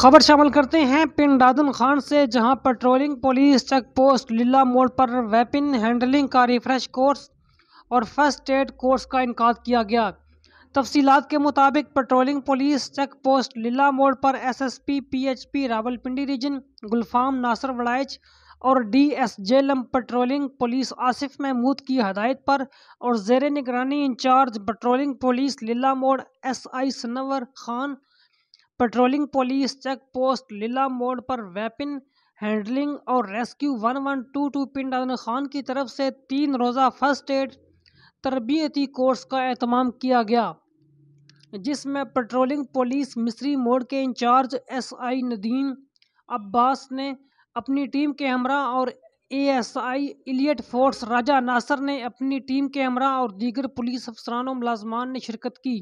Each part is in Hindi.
खबर शामिल करते हैं पिंड दादन खान से जहां patrolling police check post Lila Mor पर वेपन हैंडलिंग का रिफ्रेश कोर्स और फर्स्ट एड कोर्स का इनका किया गया तफसीलात के मुताबिक patrolling police check post Lila Mor पर SSP PHP Rawalpindi region Gulfam Nasir Waraich और D S Jhelum patrolling police Asif Mahmood की हदायत पर और जेर निगरानी in charge patrolling police Lila Mor S I Sanwar Khan patrolling police check post Lila Mor पर वेपन हैंडलिंग और rescue one one two two Pind Khan की तरफ से तीन रोज़ा फर्स्ट एड तरबियती कोर्स का अहतमाम किया गया जिसमें पेट्रोलिंग पुलिस मिस्री मोड़ के in charge S I Nadeem Abbas ने अपनी टीम के हमरा और ASI elite force Raja Nasir ने अपनी टीम के हमरा और दीगर पुलिस अफसरानों मुलाजमान ने शिरकत की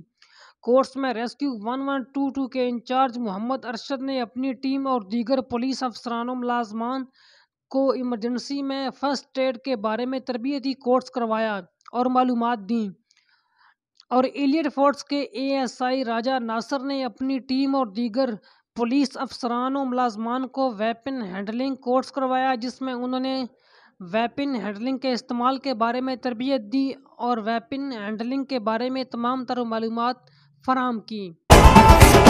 कोर्स में rescue one one two two के इंचार्ज मोहम्मद अरशद ने अपनी टीम और दीगर पुलिस अफसरानों मुलाजमान को इमरजेंसी में फ़र्स्ट एड के बारे में तरबियती कोर्स करवाया और मालूम दी और एलियट फोर्स के एएसआई राजा नासर ने अपनी टीम और दीगर पुलिस अफसरान और मुलाजमान को वेपन हैंडलिंग कोर्स करवाया जिसमें उन्होंने वेपन हैंडलिंग के इस्तेमाल के बारे में तरबियत दी और वेपन हैंडलिंग के बारे में तमाम तर मालूम फराम की